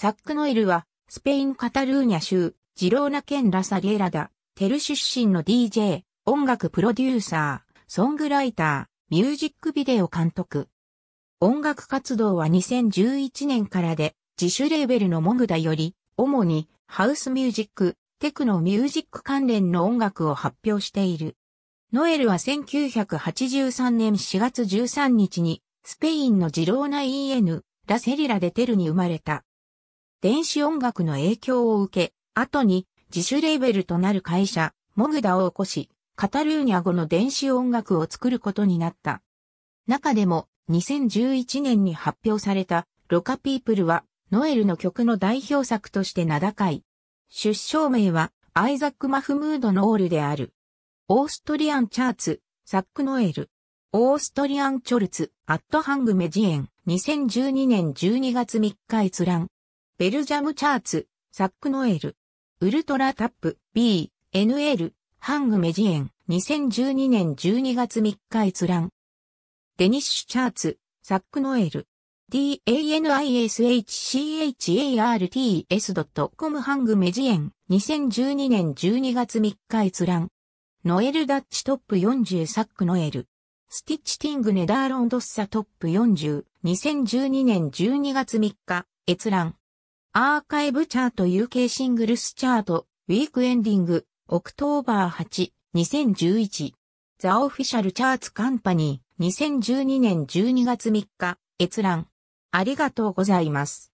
サックノエルは、スペイン・カタルーニャ州、ジローナ県ラサリエラダ、テル出身の DJ、音楽プロデューサー、ソングライター、ミュージックビデオ監督。音楽活動は2011年からで、自主レーベルのモグダより、主に、ハウスミュージック、テクノミュージック関連の音楽を発表している。ノエルは1983年4月13日に、スペインのジローナ EN、ラセリラでテルに生まれた。電子音楽の影響を受け、後に自主レーベルとなる会社、モグダを起こし、カタルーニャ語の電子音楽を作ることになった。中でも、2011年に発表された、ロカピープルは、ノエルの曲の代表作として名高い。出生名は、アイザック・マフムードノールである。オーストリアンチャーツ、サック・ノエル。オーストリアン・チョルツ、アット・ハング・メジエン、2012年12月3日閲覧。ベルジャムチャーツ、サックノエル、ウルトラタップ、B、NL、ハングメジエン、2012年12月3日閲覧。デニッシュチャーツ、サックノエル、danishcharts.com ハングメジエン、2012年12月3日閲覧。ノエルダッチトップ40サックノエル。スティッチティングネダーロンドッサトップ40、2012年12月3日、閲覧。アーカイブチャート UK シングルスチャート、ウィークエンディング、オクトーバー8、2011。ザオフィシャルチャーツカンパニー、2012年12月3日、閲覧。ありがとうございます。